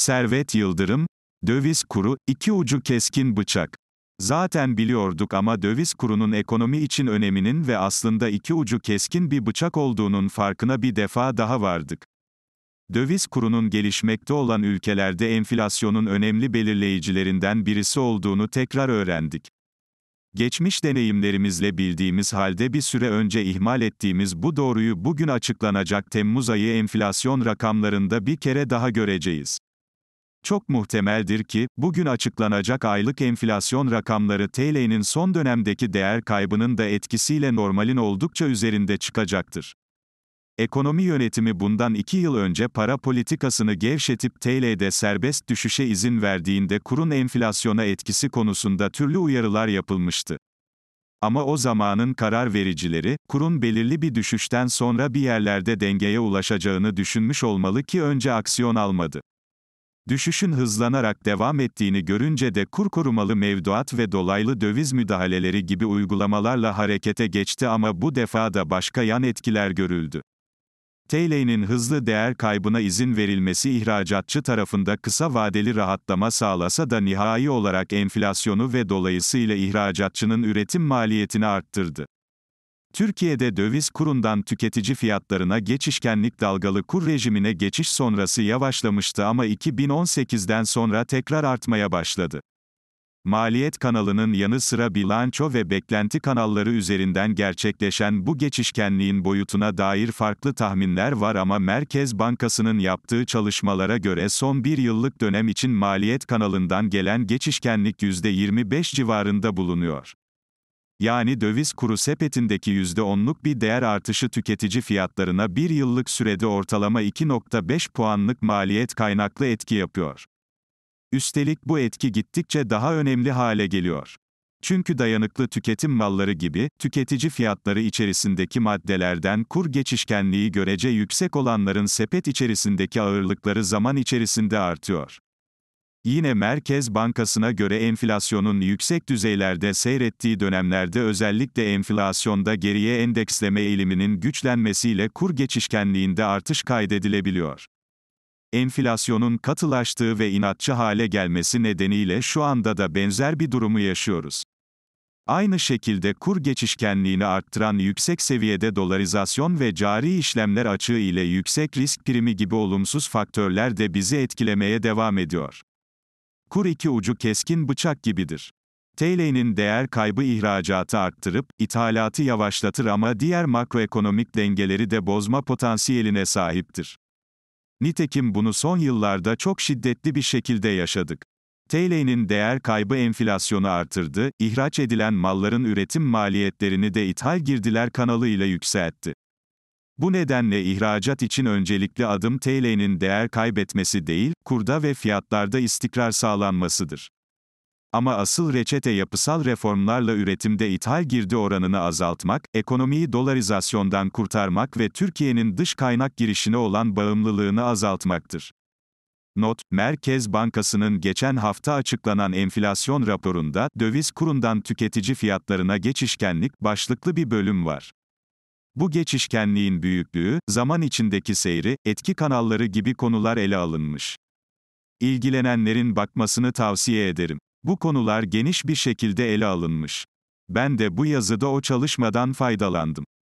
Servet Yıldırım, döviz kuru, iki ucu keskin bıçak. Zaten biliyorduk ama döviz kurunun ekonomi için öneminin ve aslında iki ucu keskin bir bıçak olduğunun farkına bir defa daha vardık. Döviz kurunun gelişmekte olan ülkelerde enflasyonun önemli belirleyicilerinden birisi olduğunu tekrar öğrendik. Geçmiş deneyimlerimizle bildiğimiz halde bir süre önce ihmal ettiğimiz bu doğruyu bugün açıklanacak Temmuz ayı enflasyon rakamlarında bir kere daha göreceğiz. Çok muhtemeldir ki, bugün açıklanacak aylık enflasyon rakamları TL'nin son dönemdeki değer kaybının da etkisiyle normalin oldukça üzerinde çıkacaktır. Ekonomi yönetimi bundan iki yıl önce para politikasını gevşetip TL'de serbest düşüşe izin verdiğinde kurun enflasyona etkisi konusunda türlü uyarılar yapılmıştı. Ama o zamanın karar vericileri, kurun belirli bir düşüşten sonra bir yerlerde dengeye ulaşacağını düşünmüş olmalı ki önce aksiyon almadı. Düşüşün hızlanarak devam ettiğini görünce de kur korumalı mevduat ve dolaylı döviz müdahaleleri gibi uygulamalarla harekete geçti ama bu defa da başka yan etkiler görüldü. TL'nin hızlı değer kaybına izin verilmesi ihracatçı tarafında kısa vadeli rahatlama sağlasa da nihai olarak enflasyonu ve dolayısıyla ihracatçının üretim maliyetini arttırdı. Türkiye'de döviz kurundan tüketici fiyatlarına geçişkenlik dalgalı kur rejimine geçiş sonrası yavaşlamıştı ama 2018'den sonra tekrar artmaya başladı. Maliyet kanalının yanı sıra bilanço ve beklenti kanalları üzerinden gerçekleşen bu geçişkenliğin boyutuna dair farklı tahminler var ama Merkez Bankası'nın yaptığı çalışmalara göre son bir yıllık dönem için maliyet kanalından gelen geçişkenlik %25 civarında bulunuyor yani döviz kuru sepetindeki %10'luk bir değer artışı tüketici fiyatlarına bir yıllık sürede ortalama 2.5 puanlık maliyet kaynaklı etki yapıyor. Üstelik bu etki gittikçe daha önemli hale geliyor. Çünkü dayanıklı tüketim malları gibi, tüketici fiyatları içerisindeki maddelerden kur geçişkenliği görece yüksek olanların sepet içerisindeki ağırlıkları zaman içerisinde artıyor. Yine Merkez Bankası'na göre enflasyonun yüksek düzeylerde seyrettiği dönemlerde özellikle enflasyonda geriye endeksleme eğiliminin güçlenmesiyle kur geçişkenliğinde artış kaydedilebiliyor. Enflasyonun katılaştığı ve inatçı hale gelmesi nedeniyle şu anda da benzer bir durumu yaşıyoruz. Aynı şekilde kur geçişkenliğini arttıran yüksek seviyede dolarizasyon ve cari işlemler açığı ile yüksek risk primi gibi olumsuz faktörler de bizi etkilemeye devam ediyor. Kur iki ucu keskin bıçak gibidir. TL'nin değer kaybı ihracatı arttırıp, ithalatı yavaşlatır ama diğer makroekonomik dengeleri de bozma potansiyeline sahiptir. Nitekim bunu son yıllarda çok şiddetli bir şekilde yaşadık. TL'nin değer kaybı enflasyonu artırdı, ihraç edilen malların üretim maliyetlerini de ithal girdiler kanalıyla yükseltti. Bu nedenle ihracat için öncelikli adım TL'nin değer kaybetmesi değil, kurda ve fiyatlarda istikrar sağlanmasıdır. Ama asıl reçete yapısal reformlarla üretimde ithal girdi oranını azaltmak, ekonomiyi dolarizasyondan kurtarmak ve Türkiye'nin dış kaynak girişine olan bağımlılığını azaltmaktır. Not, Merkez Bankası'nın geçen hafta açıklanan enflasyon raporunda, döviz kurundan tüketici fiyatlarına geçişkenlik başlıklı bir bölüm var. Bu geçişkenliğin büyüklüğü, zaman içindeki seyri, etki kanalları gibi konular ele alınmış. İlgilenenlerin bakmasını tavsiye ederim. Bu konular geniş bir şekilde ele alınmış. Ben de bu yazıda o çalışmadan faydalandım.